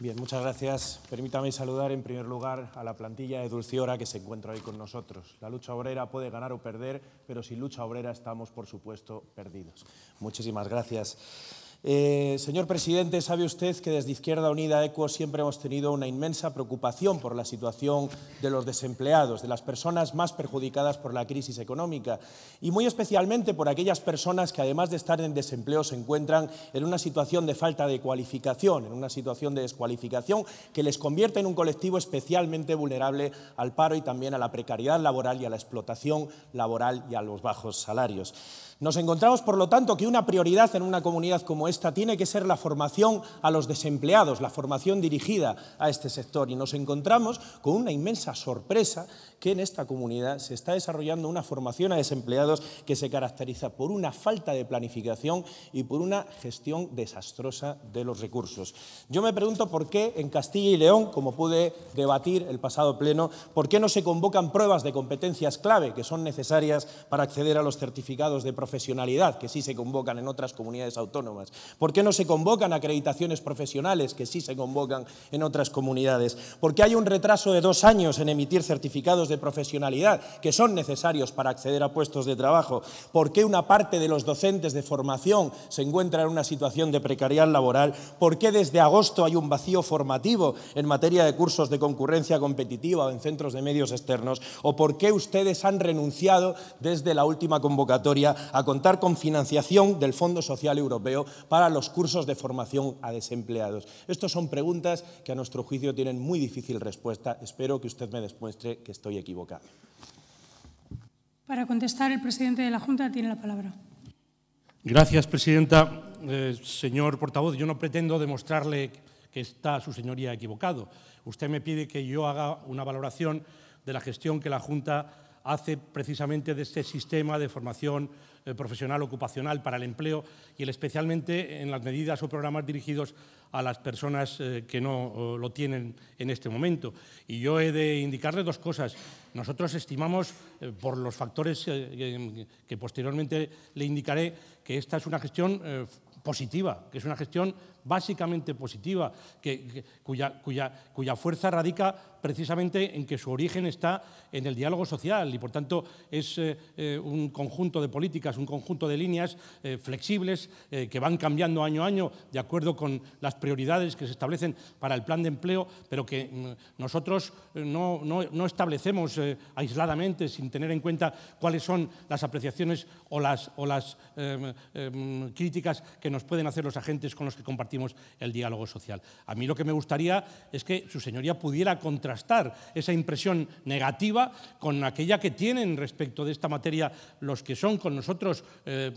Bien, muchas gracias. Permítame saludar en primer lugar a la plantilla de Dulciora que se encuentra hoy con nosotros. La lucha obrera puede ganar o perder, pero sin lucha obrera estamos, por supuesto, perdidos. Muchísimas gracias. Eh, señor presidente, sabe usted que desde Izquierda Unida ECO siempre hemos tenido una inmensa preocupación por la situación de los desempleados, de las personas más perjudicadas por la crisis económica y muy especialmente por aquellas personas que además de estar en desempleo se encuentran en una situación de falta de cualificación, en una situación de descualificación que les convierte en un colectivo especialmente vulnerable al paro y también a la precariedad laboral y a la explotación laboral y a los bajos salarios. Nos encontramos, por lo tanto, que una prioridad en una comunidad como esta tiene que ser la formación a los desempleados, la formación dirigida a este sector. Y nos encontramos con una inmensa sorpresa que en esta comunidad se está desarrollando una formación a desempleados que se caracteriza por una falta de planificación y por una gestión desastrosa de los recursos. Yo me pregunto por qué en Castilla y León, como pude debatir el pasado pleno, por qué no se convocan pruebas de competencias clave que son necesarias para acceder a los certificados de profesionales profesionalidad, que sí se convocan en otras comunidades autónomas? ¿Por qué no se convocan acreditaciones profesionales, que sí se convocan en otras comunidades? ¿Por qué hay un retraso de dos años en emitir certificados de profesionalidad, que son necesarios para acceder a puestos de trabajo? ¿Por qué una parte de los docentes de formación se encuentra en una situación de precariedad laboral? ¿Por qué desde agosto hay un vacío formativo en materia de cursos de concurrencia competitiva o en centros de medios externos? ¿O por qué ustedes han renunciado desde la última convocatoria a a contar con financiación del Fondo Social Europeo para los cursos de formación a desempleados. Estas son preguntas que a nuestro juicio tienen muy difícil respuesta. Espero que usted me demuestre que estoy equivocado. Para contestar, el presidente de la Junta tiene la palabra. Gracias, presidenta. Eh, señor portavoz, yo no pretendo demostrarle que está su señoría equivocado. Usted me pide que yo haga una valoración de la gestión que la Junta hace precisamente de este sistema de formación eh, profesional ocupacional para el empleo y especialmente en las medidas o programas dirigidos a las personas eh, que no lo tienen en este momento. Y yo he de indicarle dos cosas. Nosotros estimamos, eh, por los factores que posteriormente le indicaré, que esta es una gestión positiva, que es una gestión básicamente positiva, que, cuya, cuya, cuya, fuerza radica precisamente en que su origen está en el diálogo social y, por tanto, es eh, eh, un conjunto de políticas, un conjunto de líneas eh, flexibles que van cambiando año a año de acuerdo con las prioridades que se establecen para el plan de empleo, pero que mm, nosotros no, establecemos aisladamente sin tener en cuenta cuáles son las apreciaciones o las, o las mm, críticas que nos pueden hacer los agentes con los que compartimos el diálogo social. A mí lo que me gustaría es que su señoría pudiera contrastar esa impresión negativa con aquella que tienen respecto de esta materia los que son con nosotros, eh,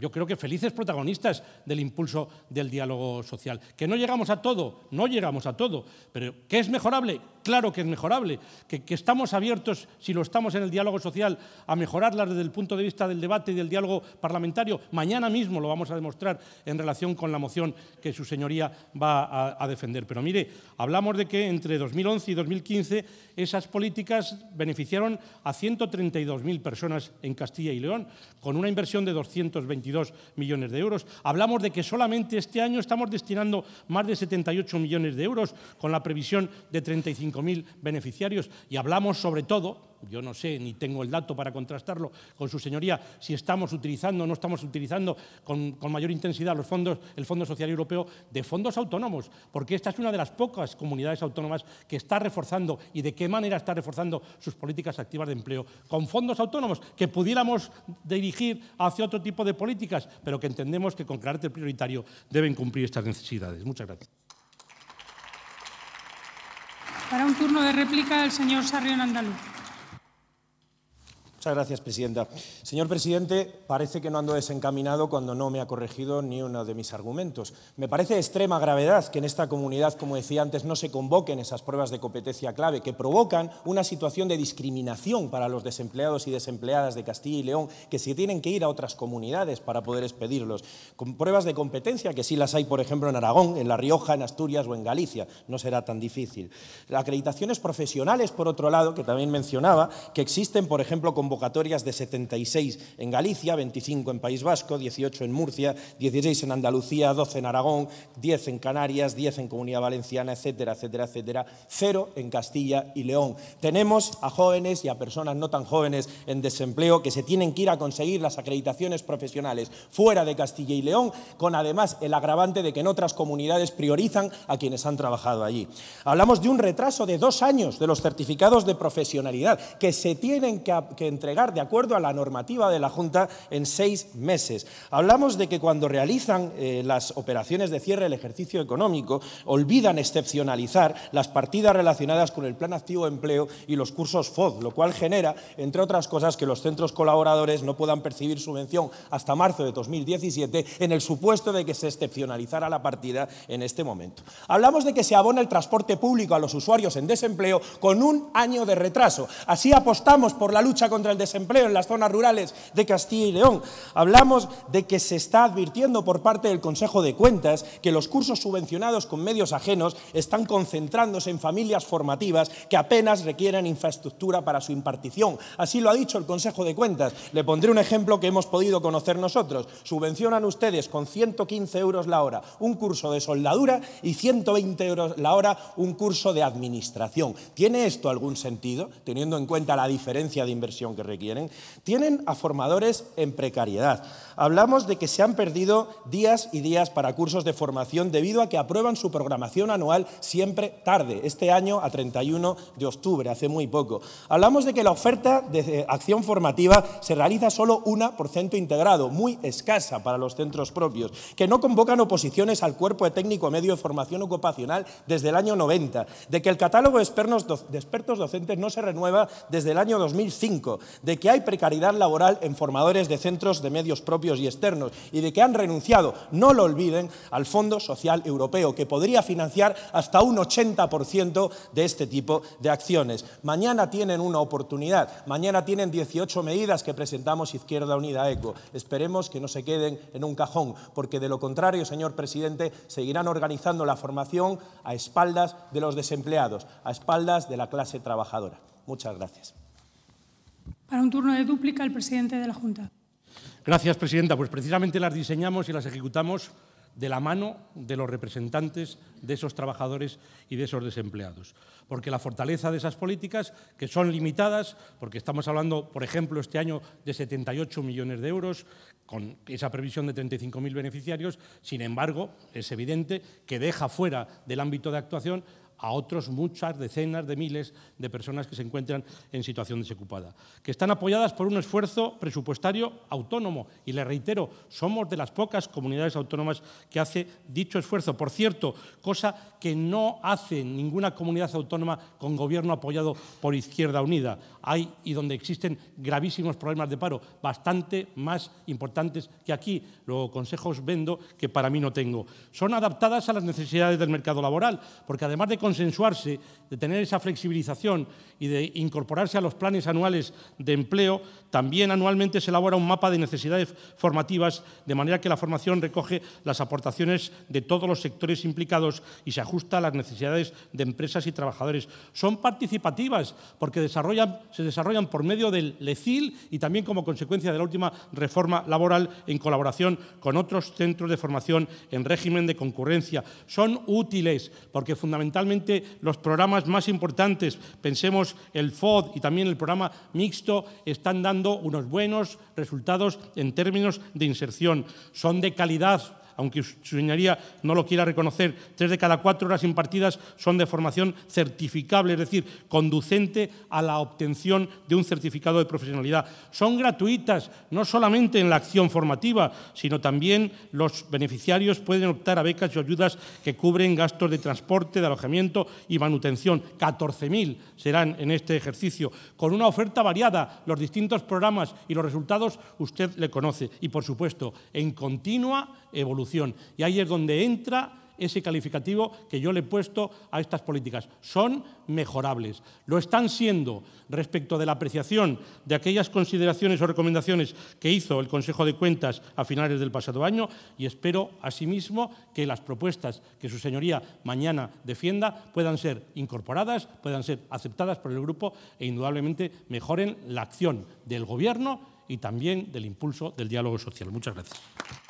yo creo que felices protagonistas del impulso del diálogo social. Que no llegamos a todo, no llegamos a todo, pero que es mejorable, claro que es mejorable, que, estamos abiertos, si lo estamos en el diálogo social, a mejorarla desde el punto de vista del debate y del diálogo parlamentario. Mañana mismo lo vamos a demostrar en relación con la moción que su señoría va a, defender. Pero mire, hablamos de que entre 2011 y 2015 esas políticas beneficiaron a 132.000 personas en Castilla y León, con una inversión de 222 millones de euros. Hablamos de que solamente este año estamos destinando más de 78 millones de euros, con la previsión de 35.000 beneficiarios. Y hablamos sobre todo yo no sé, ni tengo el dato para contrastarlo con su señoría, si estamos utilizando o no estamos utilizando con, mayor intensidad los fondos, el Fondo Social Europeo de fondos autónomos, porque esta es una de las pocas comunidades autónomas que está reforzando y de qué manera está reforzando sus políticas activas de empleo con fondos autónomos que pudiéramos dirigir hacia otro tipo de políticas, pero que entendemos que con carácter prioritario deben cumplir estas necesidades. Muchas gracias. Para un turno de réplica, el señor Sarrión Andaluz. Muchas gracias, presidenta. Señor presidente, parece que no ando desencaminado cuando no me ha corregido ni uno de mis argumentos. Me parece de extrema gravedad que en esta comunidad, como decía antes, no se convoquen esas pruebas de competencia clave que provocan una situación de discriminación para los desempleados y desempleadas de Castilla y León que se tienen que ir a otras comunidades para poder expedirlos. Con pruebas de competencia que sí las hay, por ejemplo, en Aragón, en La Rioja, en Asturias o en Galicia. No será tan difícil. Acreditaciones profesionales, por otro lado, que también mencionaba, que existen, por ejemplo, con de 76 en Galicia, 25 en País Vasco, 18 en Murcia, 16 en Andalucía, 12 en Aragón, 10 en Canarias, 10 en Comunidad Valenciana, etcétera, etcétera, etcétera, cero en Castilla y León. Tenemos a jóvenes y a personas no tan jóvenes en desempleo que se tienen que ir a conseguir las acreditaciones profesionales fuera de Castilla y León, con además el agravante de que en otras comunidades priorizan a quienes han trabajado allí. Hablamos de un retraso de dos años de los certificados de profesionalidad que se tienen que entregar de acuerdo a la normativa de la Junta en seis meses. Hablamos de que cuando realizan eh, las operaciones de cierre del ejercicio económico, olvidan excepcionalizar las partidas relacionadas con el Plan Activo de Empleo y los cursos FOD, lo cual genera, entre otras cosas, que los centros colaboradores no puedan percibir subvención hasta marzo de 2017 en el supuesto de que se excepcionalizara la partida en este momento. Hablamos de que se abona el transporte público a los usuarios en desempleo con un año de retraso. Así apostamos por la lucha contra el desempleo en las zonas rurales de Castilla y León. Hablamos de que se está advirtiendo por parte del Consejo de Cuentas que los cursos subvencionados con medios ajenos están concentrándose en familias formativas que apenas requieren infraestructura para su impartición. Así lo ha dicho el Consejo de Cuentas. Le pondré un ejemplo que hemos podido conocer nosotros. Subvencionan ustedes con 115 euros la hora un curso de soldadura y 120 euros la hora un curso de administración. ¿Tiene esto algún sentido, teniendo en cuenta la diferencia de inversión que requieren, tienen a formadores en precariedad. Hablamos de que se han perdido días y días para cursos de formación debido a que aprueban su programación anual siempre tarde, este año a 31 de octubre, hace muy poco. Hablamos de que la oferta de eh, acción formativa se realiza solo una por ciento integrado, muy escasa para los centros propios, que no convocan oposiciones al cuerpo de técnico medio de formación ocupacional desde el año 90, de que el catálogo de expertos docentes no se renueva desde el año 2005, de que hay precariedad laboral en formadores de centros de medios propios y externos y de que han renunciado, no lo olviden, al Fondo Social Europeo, que podría financiar hasta un 80% de este tipo de acciones. Mañana tienen una oportunidad, mañana tienen 18 medidas que presentamos Izquierda Unida ECO. Esperemos que no se queden en un cajón, porque de lo contrario, señor presidente, seguirán organizando la formación a espaldas de los desempleados, a espaldas de la clase trabajadora. Muchas gracias. Para un turno de dúplica, el presidente de la Junta. Gracias, presidenta. Pues precisamente las diseñamos y las ejecutamos de la mano de los representantes de esos trabajadores y de esos desempleados. Porque la fortaleza de esas políticas, que son limitadas, porque estamos hablando, por ejemplo, este año de 78 millones de euros, con esa previsión de 35.000 beneficiarios, sin embargo, es evidente que deja fuera del ámbito de actuación a otros muchas decenas de miles de personas que se encuentran en situación desocupada, que están apoyadas por un esfuerzo presupuestario autónomo. Y le reitero, somos de las pocas comunidades autónomas que hace dicho esfuerzo. Por cierto, cosa que no hace ninguna comunidad autónoma con gobierno apoyado por Izquierda Unida. Hay y donde existen gravísimos problemas de paro, bastante más importantes que aquí. los consejos vendo que para mí no tengo. Son adaptadas a las necesidades del mercado laboral, porque además de consensuarse, de tener esa flexibilización y de incorporarse a los planes anuales de empleo, también anualmente se elabora un mapa de necesidades formativas, de manera que la formación recoge las aportaciones de todos los sectores implicados y se ajusta a las necesidades de empresas y trabajadores. Son participativas porque desarrollan, se desarrollan por medio del LECIL y también como consecuencia de la última reforma laboral en colaboración con otros centros de formación en régimen de concurrencia. Son útiles porque fundamentalmente los programas más importantes, pensemos el FOD y también el programa mixto, están dando unos buenos resultados en términos de inserción. Son de calidad aunque su señoría no lo quiera reconocer, tres de cada cuatro horas impartidas son de formación certificable, es decir, conducente a la obtención de un certificado de profesionalidad. Son gratuitas, no solamente en la acción formativa, sino también los beneficiarios pueden optar a becas y ayudas que cubren gastos de transporte, de alojamiento y manutención. 14.000 serán en este ejercicio, con una oferta variada, los distintos programas y los resultados usted le conoce. Y, por supuesto, en continua evolución y ahí es donde entra ese calificativo que yo le he puesto a estas políticas. Son mejorables. Lo están siendo respecto de la apreciación de aquellas consideraciones o recomendaciones que hizo el Consejo de Cuentas a finales del pasado año y espero, asimismo, que las propuestas que su señoría mañana defienda puedan ser incorporadas, puedan ser aceptadas por el grupo e indudablemente mejoren la acción del Gobierno y también del impulso del diálogo social. Muchas gracias.